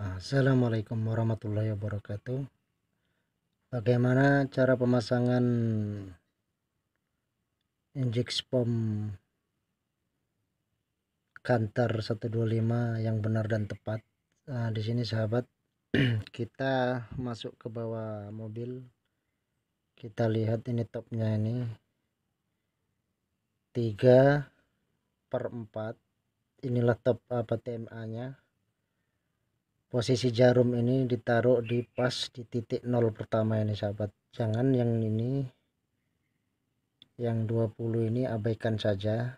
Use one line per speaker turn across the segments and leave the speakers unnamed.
Ah, Assalamualaikum warahmatullahi wabarakatuh Bagaimana cara pemasangan Injek pom kantor 125 yang benar dan tepat nah, di sini sahabat kita masuk ke bawah mobil kita lihat ini topnya ini 3 per 4 inilah top apa TMA nya posisi jarum ini ditaruh di pas di titik nol pertama ini sahabat jangan yang ini yang 20 ini abaikan saja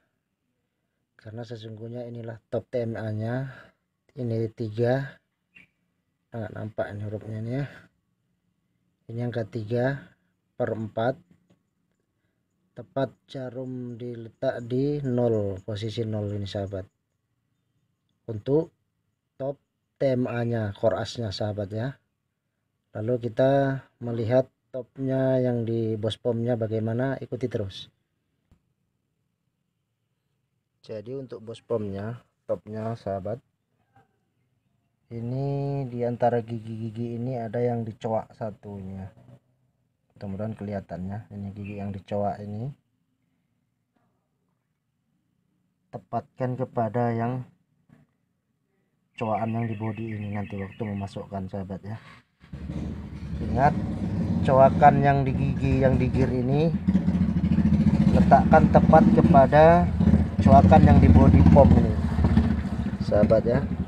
karena sesungguhnya inilah top TMA nya ini tiga nggak nah, nampak ini hurufnya ini ya ini yang ketiga per 4 tepat jarum diletak di nol posisi nol ini sahabat untuk top TMA-nya, core nya sahabat ya. Lalu kita melihat topnya yang di bospomnya bagaimana, ikuti terus. Jadi untuk bospomnya, topnya sahabat. Ini di antara gigi-gigi ini ada yang dicoak satunya. mudah kelihatannya, ini gigi yang dicoak ini. Tepatkan kepada yang kecoaan yang di body ini nanti waktu memasukkan sahabat ya ingat coakan yang di gigi yang digir ini letakkan tepat kepada coakan yang di body pom ini sahabat ya